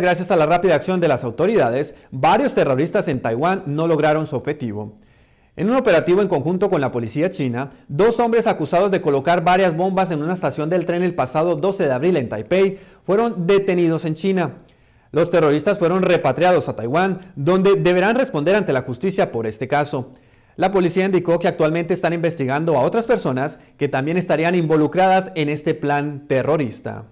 Gracias a la rápida acción de las autoridades, varios terroristas en Taiwán no lograron su objetivo. En un operativo en conjunto con la policía china, dos hombres acusados de colocar varias bombas en una estación del tren el pasado 12 de abril en Taipei fueron detenidos en China. Los terroristas fueron repatriados a Taiwán, donde deberán responder ante la justicia por este caso. La policía indicó que actualmente están investigando a otras personas que también estarían involucradas en este plan terrorista.